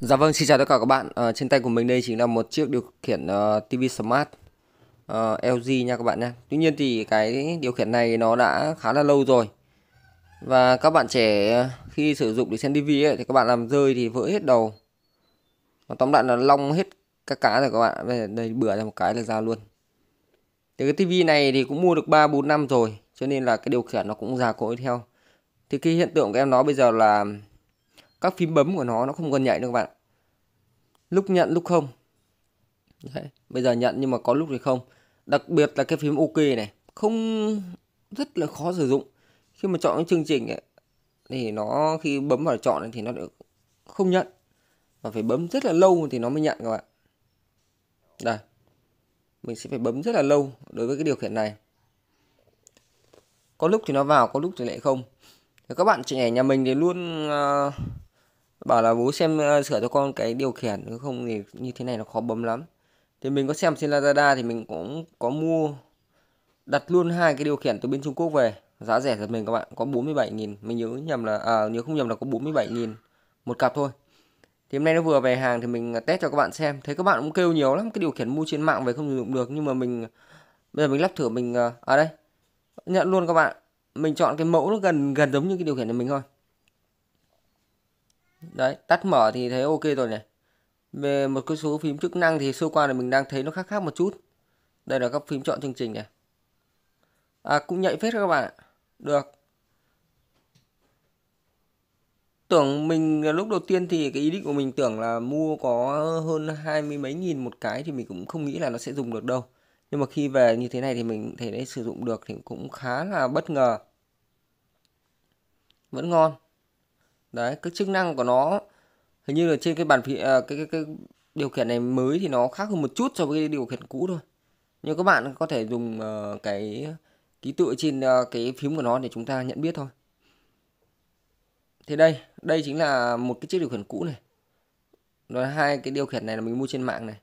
Dạ vâng, xin chào tất cả các bạn. À, trên tay của mình đây chính là một chiếc điều khiển uh, ờ, TV Smart uh, ờ, LG nha các bạn nhé. Tuy nhiên thì cái điều khiển này nó đã khá là lâu rồi. Và các bạn trẻ khi sử dụng để xem TV ấy, thì các bạn làm rơi thì vỡ hết đầu. Và tóm lại là long hết các cá rồi các bạn. Bây đây bữa ra một cái là ra luôn. Thì cái TV này thì cũng mua được 3 4 năm rồi, cho nên là cái điều khiển nó cũng già cỗi theo. Thì cái hiện tượng của em nó bây giờ là các phím bấm của nó nó không còn nhạy được các bạn lúc nhận lúc không Đấy, bây giờ nhận nhưng mà có lúc thì không đặc biệt là cái phím ok này không rất là khó sử dụng khi mà chọn cái chương trình ấy, thì nó khi bấm vào chọn thì nó được không nhận và phải bấm rất là lâu thì nó mới nhận các bạn đây mình sẽ phải bấm rất là lâu đối với cái điều khiển này có lúc thì nó vào có lúc thì lại không thì các bạn trẻ nhà mình thì luôn uh, bảo là bố xem uh, sửa cho con cái điều khiển nếu không thì như thế này nó khó bấm lắm thì mình có xem trên Lazada thì mình cũng có mua đặt luôn hai cái điều khiển từ bên Trung Quốc về giá rẻ thật mình các bạn có 47.000 mình nhớ nhầm là à, nếu không nhầm là có 47.000 một cặp thôi thì hôm nay nó vừa về hàng thì mình à, test cho các bạn xem thấy các bạn cũng kêu nhiều lắm cái điều khiển mua trên mạng về không sử dụng được nhưng mà mình bây giờ mình lắp thử mình ở à, à đây nhận luôn các bạn mình chọn cái mẫu nó gần gần giống như cái điều khiển của mình thôi đấy tắt mở thì thấy ok rồi này về một cái số phím chức năng thì sơ qua là mình đang thấy nó khác khác một chút đây là các phím chọn chương trình này à cũng nhạy phết các bạn ạ được tưởng mình lúc đầu tiên thì cái ý định của mình tưởng là mua có hơn hai mươi mấy nghìn một cái thì mình cũng không nghĩ là nó sẽ dùng được đâu nhưng mà khi về như thế này thì mình thấy đấy sử dụng được thì cũng khá là bất ngờ vẫn ngon đấy các chức năng của nó hình như là trên cái bàn phím à, cái, cái cái điều khiển này mới thì nó khác hơn một chút so với điều khiển cũ thôi nhưng các bạn có thể dùng uh, cái ký tự trên uh, cái phím của nó để chúng ta nhận biết thôi thì đây đây chính là một cái chiếc điều khiển cũ này rồi hai cái điều khiển này là mình mua trên mạng này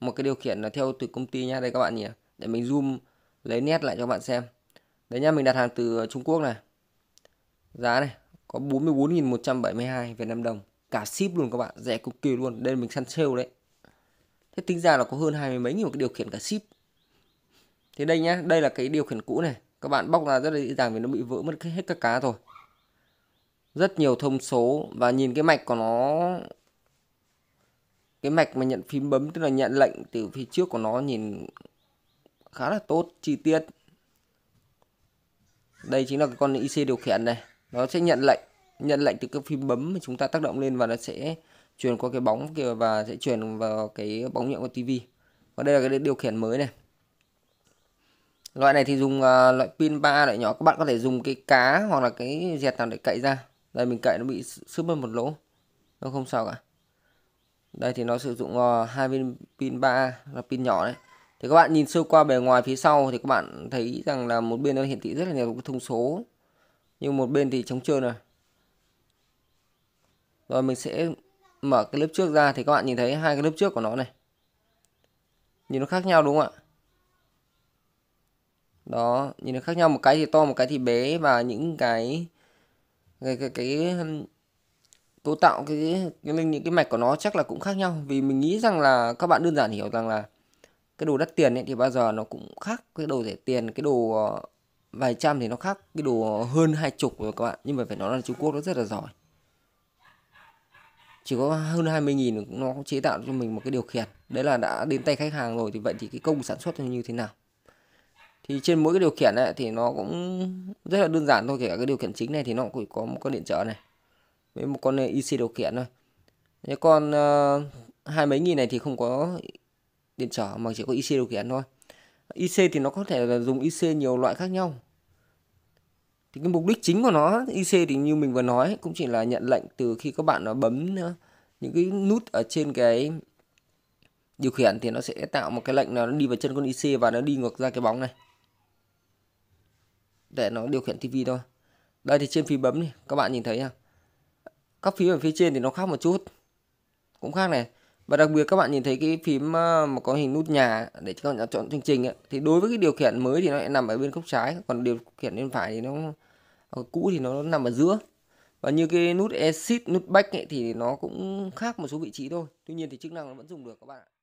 một cái điều khiển là theo từ công ty nha đây các bạn nhỉ để mình zoom lấy nét lại cho các bạn xem đấy nha mình đặt hàng từ Trung Quốc này giá này có 44.172 Việt Nam đồng cả ship luôn các bạn rẻ cực kỳ luôn đây mình săn sale đấy thế tính ra là có hơn hai mươi mấy nghìn một cái điều khiển cả ship thế đây nhá đây là cái điều khiển cũ này các bạn bóc ra rất là dễ dàng vì nó bị vỡ mất hết các cá rồi rất nhiều thông số và nhìn cái mạch của nó cái mạch mà nhận phím bấm tức là nhận lệnh từ phía trước của nó nhìn khá là tốt chi tiết đây chính là cái con IC điều khiển này nó sẽ nhận lệnh nhận lệnh từ cái phím bấm mà chúng ta tác động lên và nó sẽ truyền qua cái bóng kia và sẽ truyền vào cái bóng nhựa của tivi và đây là cái điều khiển mới này loại này thì dùng uh, loại pin 3 loại nhỏ các bạn có thể dùng cái cá hoặc là cái dẹt nào để cậy ra đây mình cậy nó bị sứt mất một lỗ nó không sao cả đây thì nó sử dụng à, hai uh, viên pin 3 là pin nhỏ đấy thì các bạn nhìn sơ qua bề ngoài phía sau thì các bạn thấy rằng là một bên nó hiển thị rất là nhiều thông số nhưng một bên thì trống trơn rồi rồi mình sẽ mở cái lớp trước ra thì các bạn nhìn thấy hai cái lớp trước của nó này nhìn nó khác nhau đúng không ạ đó nhìn nó khác nhau một cái thì to một cái thì bé và những cái cái cái, cái cấu um, tạo cái, cái những cái mạch của nó chắc là cũng khác nhau vì mình nghĩ rằng là các bạn đơn giản hiểu rằng là cái đồ đắt tiền ấy thì bao giờ nó cũng khác cái đồ rẻ tiền cái đồ ờ, vài trăm thì nó khác cái đồ hơn hai chục rồi các bạn nhưng mà phải nói là Trung Quốc nó rất là giỏi chỉ có hơn 20 nghìn nó chế tạo cho mình một cái điều khiển đấy là đã đến tay khách hàng rồi thì vậy thì cái công sản xuất như thế nào thì trên mỗi cái điều khiển này thì nó cũng rất là đơn giản thôi kể cả cái điều khiển chính này thì nó cũng có một con điện trở này với một con uh, IC điều khiển thôi cái con uh, hai mấy nghìn này thì không có điện trở mà chỉ có IC điều khiển thôi IC thì nó có thể là dùng IC nhiều loại khác nhau thì cái mục đích chính của nó IC thì như mình vừa nói cũng chỉ là nhận lệnh từ khi các bạn nó bấm ờ, những cái nút ở trên cái điều khiển thì nó sẽ tạo một cái lệnh là nó đi vào chân con IC và nó đi ngược ra cái bóng này để nó điều khiển TV thôi đây thì trên phí bấm này các bạn nhìn thấy không các phím ở phía trên thì nó khác một chút cũng khác này và đặc biệt các bạn nhìn thấy cái phím ờ, mà có hình nút nhà để các bạn chọn chương trình ấy, thì đối với cái điều khiển mới thì nó lại nằm ở bên góc trái còn điều khiển bên phải thì nó ờ, cũ thì nó nằm ở giữa và như cái nút exit nút back ấy, thì nó cũng khác một số vị trí thôi tuy nhiên thì chức năng nó vẫn dùng được các bạn ạ